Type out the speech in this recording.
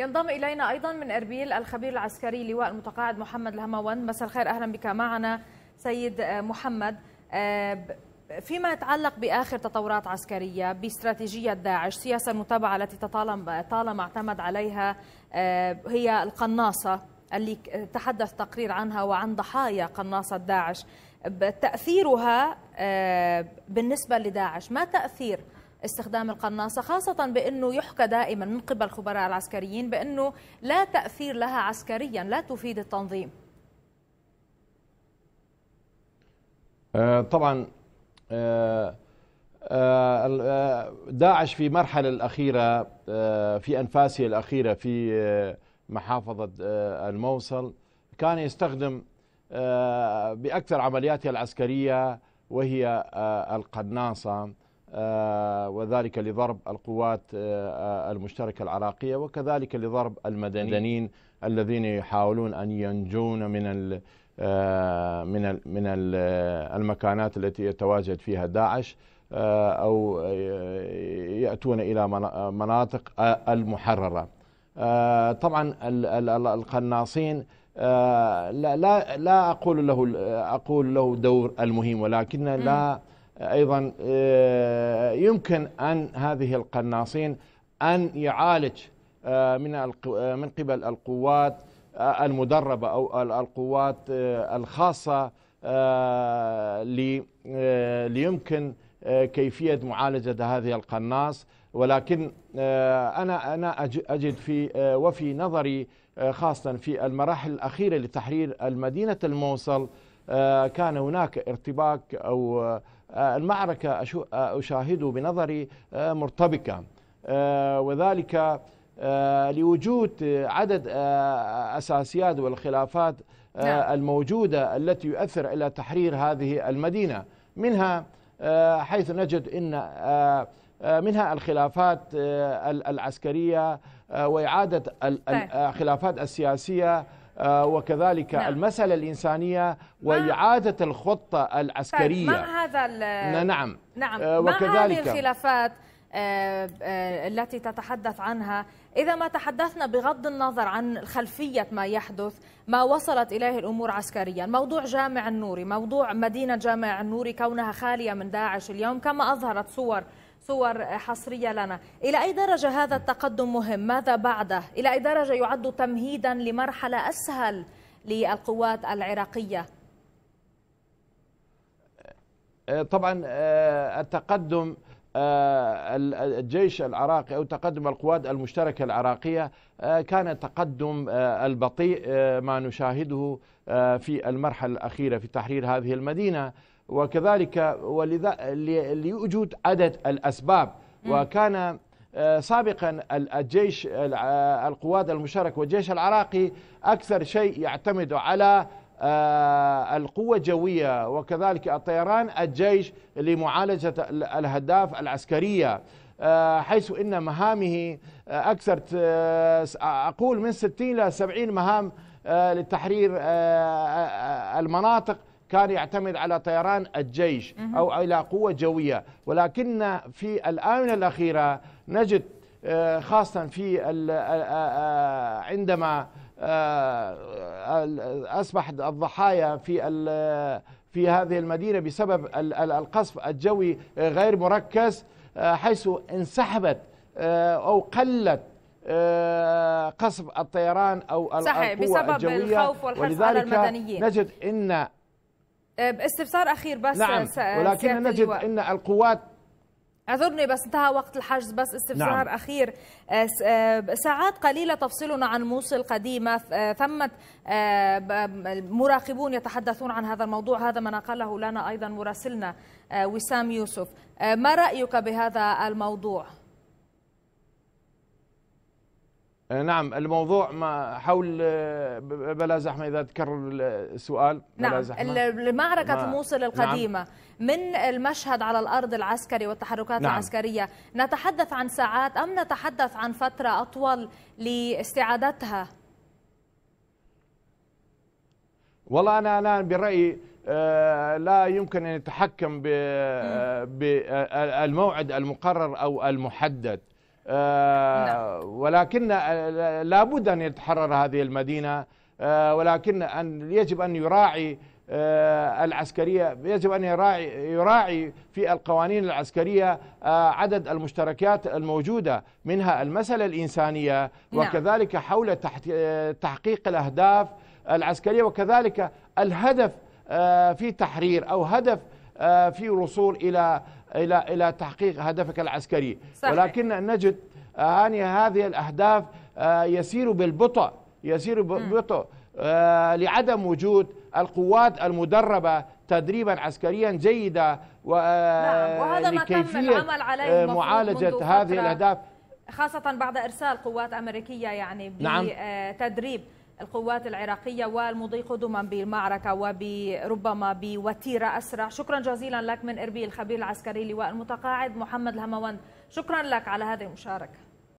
ينضم إلينا أيضا من أربيل الخبير العسكري لواء المتقاعد محمد الهموان مساء الخير أهلا بك معنا سيد آه، محمد آه، فيما يتعلق بآخر تطورات عسكرية باستراتيجية داعش سياسة المتابعة التي طالما اعتمد عليها آه، هي القناصة اللي تحدث تقرير عنها وعن ضحايا قناصة داعش تأثيرها بالنسبة لداعش ما تأثير استخدام القناصة خاصة بأنه يحكى دائما من قبل خبراء العسكريين بأنه لا تأثير لها عسكريا لا تفيد التنظيم آه، طبعا آه، آه، داعش في مرحلة الأخيرة في أنفاسه الأخيرة في محافظة الموصل كان يستخدم بأكثر عملياته العسكرية وهي القناصة آه، وذلك لضرب القوات آه، آه، المشتركة العراقية وكذلك لضرب المدنيين الذين يحاولون أن ينجون من من من المكانات التي يتواجد فيها داعش أو يأتون إلى مناطق المحررة طبعا القناصين لا لا أقول له أقول له دور المهم ولكن لا ايضا آه، يمكن ان هذه القناصين ان يعالج آه، من آه، من قبل القوات المدربه او القوات الخاصه ليمكن كيفيه معالجه هذه القناص ولكن انا انا اجد في وفي نظري خاصه في المراحل الاخيره لتحرير المدينه الموصل آه، كان هناك ارتباك أو آه، آه، المعركة أشاهد بنظري مرتبكة وذلك لوجود عدد أساسيات والخلافات نعم. الموجودة التي يؤثر إلى تحرير هذه المدينة منها حيث نجد أن منها الخلافات العسكرية وإعادة الخلافات السياسية آه، وكذلك نعم. المسألة الإنسانية وإعادة الخطة طيب، العسكرية ما مع هذا نعم نعم آه، وكذلك مع هذه الخلافات آه، التي تتحدث عنها إذا ما تحدثنا بغض النظر عن خلفية ما يحدث ما وصلت إليه الأمور عسكريا موضوع جامع النوري موضوع مدينة جامع النوري كونها خالية من داعش اليوم كما أظهرت صور صور حصرية لنا إلى أي درجة هذا التقدم مهم؟ ماذا بعده؟ إلى أي درجة يعد تمهيدا لمرحلة أسهل للقوات العراقية؟ آه، طبعا آه، التقدم آه، الجيش العراقي أو تقدم القوات المشتركة العراقية كان تقدم البطيء ما نشاهده في المرحلة الأخيرة في تحرير هذه المدينة وكذلك ولذا لوجود عدد الأسباب وكان آه، سابقا الجيش آه، القوات المشاركه والجيش العراقي أكثر شيء يعتمد على آه، القوة الجوية وكذلك الطيران الجيش لمعالجة الهداف العسكرية حيث إن مهامه أكثر أقول من 60 إلى 70 مهام لتحرير المناطق كان يعتمد على طيران الجيش أو على قوة جوية ولكن في الآونة الأخيرة نجد آه، خاصة في آه، آه، عندما اصبح الضحايا في في هذه المدينة بسبب القصف الجوي غير مركز حيث انسحبت أو قلت قصف الطيران أو صحيح بسبب الخوف والحرص على المدنيين نجد أن آه، باستفسار اخير بس نعم آه، آه، ولكن نجد اللواء. ان القوات اعذرني بس انتهى وقت الحجز بس استفسار نعم. اخير ساعات قليله تفصلنا عن موصل قديمه ثمه مراقبون يتحدثون عن هذا الموضوع هذا ما نقله لنا ايضا مراسلنا وسام يوسف ما رايك بهذا الموضوع؟ آه، نعم الموضوع ما حول آه، بلا زحمه اذا تكرر السؤال بلا نعم زحمة معركه ما موصل نعم. القديمه نعم من المشهد على الارض العسكري والتحركات نعم العسكريه نتحدث عن ساعات ام نتحدث عن فتره اطول لاستعادتها والله انا أنا برايي آه، لا يمكن ان يتحكم بالموعد المقرر او المحدد نعم. آه، ولكن آه، لابد أن يتحرر هذه المدينة آه، ولكن أن يجب أن يراعي العسكرية يجب أن يراعي, يراعي في القوانين العسكرية عدد المشتركات الموجودة منها المسألة الإنسانية نعم. وكذلك حول تحقيق الأهداف العسكرية وكذلك الهدف في تحرير أو هدف في وصول إلى الى الى تحقيق هدفك العسكري صحيح. ولكن نجد يعني هذه الاهداف آه، يسير بالبطء يسير بالبطء آه، لعدم وجود القوات المدربه تدريبا عسكريا جيدا و نعم وهذا ما تم العمل عليه معالجه هذه الاهداف خاصه بعد ارسال قوات امريكيه يعني بتدريب نعم. القوات العراقية والمضي قدما بالمعركة وربما بوتيرة أسرع شكرا جزيلا لك من إربيل الخبير العسكري لواء المتقاعد محمد الهموند شكرا لك على هذه المشاركة